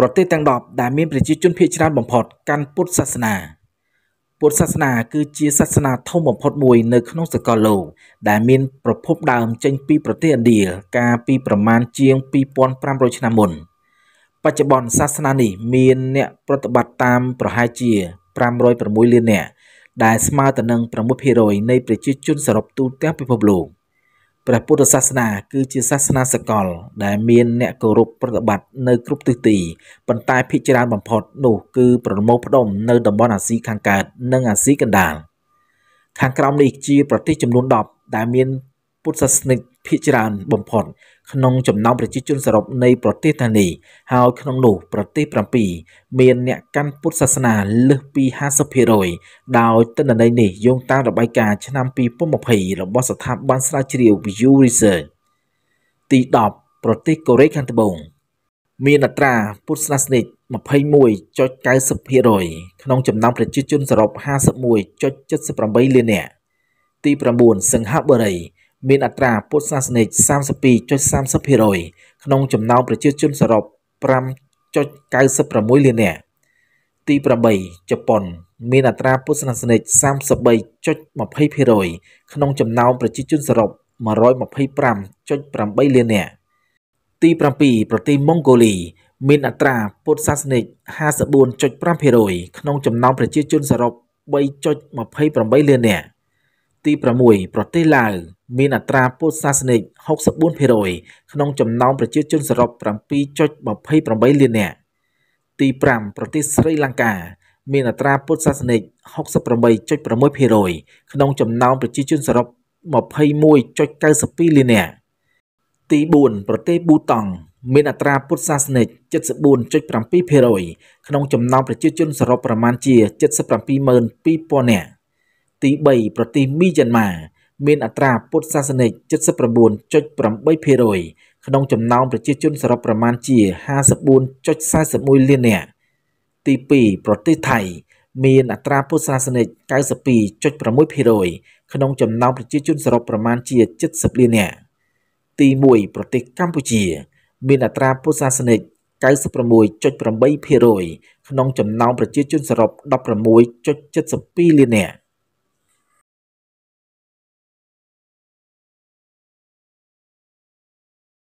ប្រទេសទាំង10ដែលមានប្រជាជនភាគច្រើនបំផុត កាន់ពុទ្ធសាសនាពុទ្ធសាសនា គឺជាសាសនាធំបំផុតមួយនៅក្នុងសកលលោក ដែលមានប្រភពដើមចេញពីប្រទេសឥណ្ឌាកាលពីប្រមាណជាង2500ឆ្នាំមុនបច្ចុប្បន្នសាសនានេះមានអ្នក ប្រតិបត្តិតាមប្រហែលជា506លាននាក់ដែលស្មើទៅនឹង6%នៃប្រជាជនសរុបទូទាំងពិភពលោក។ព្រះពុទ្ធសាសនាគឺជាសាសនាសកល ដែលមានអ្នកគោរពប្រតិបត្តិនៅ គ្រប់ទិសទីប៉ុន្តែភាគច្រើនបំផុតនោះ គឺប្រមូលផ្ដុំនៅតំបន់អាស៊ីខាងកើតនិងអាស៊ីកណ្ដាលខាងក្រោមនេះជា ប្រទេសចំនួន10ដែលមានពុទ្ធសាសនិកភាគច្រើនបំផុត ក្នុងចំណោមប្រជាជនសរុបនៃប្រទេសទាំងនេះហើយ ក្នុងនោះ ប្រទេស7មានអ្នកកាន់ពុទ្ធសាសនា លើសពី50%ដោយទិន្នន័យនេះយោងតាមរបាយការណ៍ឆ្នាំ2020របស់ស្ថាប័នស្រាវជ្រាវ View Research ទី10ប្រទេសកូរ៉េខាងត្បូងមានអត្រាពុទ្ធសាសនិក21.90%ក្នុងចំណោមប្រជាជនសរុប51.78លាននាក់ទី9សិង្ហបុរីមានអត្រាពុទ្ធសាសនិក32.30%ក្នុងចំណោមប្រជាជនសរុប5.96លាននាក់ទី8ជប៉ុនមានអត្រាពុទ្ធសាសនិក33.20%ក្នុងចំណោមប្រជាជនសរុប125.8លាននាក់ទី7ប្រទេសម៉ុងហ្គោលីមានអត្រាពុទ្ធសាសនិក54.5%ក្នុងចំណោមប្រជាជនសរុប3.28លាននាក់ទី6ប្រទេសឡាវមានអត្រាពុទ្ធសាសនិក64%ក្នុងចំណោមប្រជាជនសរុប7.28លាននាក់ទី5ប្រទេសស្រីលង្កាមានអត្រាពុទ្ធសាសនិក68.6%ក្នុងចំណោមប្រជាជនសរុប21.92លាននាក់ទី4ប្រទេសប៊ូតង់មានអត្រាពុទ្ធសាសនិក74.7%ក្នុងចំណោមប្រជាជនសរុបប្រមាណជា772000នាក់ទី3ប្រទេសមីយ៉ាន់ម៉ាមានអត្រាពុទ្ធសាសនិក79.8%ក្នុងចំណោមប្រជាជនសរុបប្រមាណជា54.41លាននាក់ទី2ប្រទេសថៃ មានអត្រាពុទ្ធសាសនិក92.6%ក្នុងចំណោមប្រជាជនសរុបប្រមាណជា70លាននាក់ទី1ប្រទេសកម្ពុជា មានអត្រាពុទ្ធសាសនិក96.8%ក្នុងចំណោមប្រជាជនសរុប16.72លាននាក់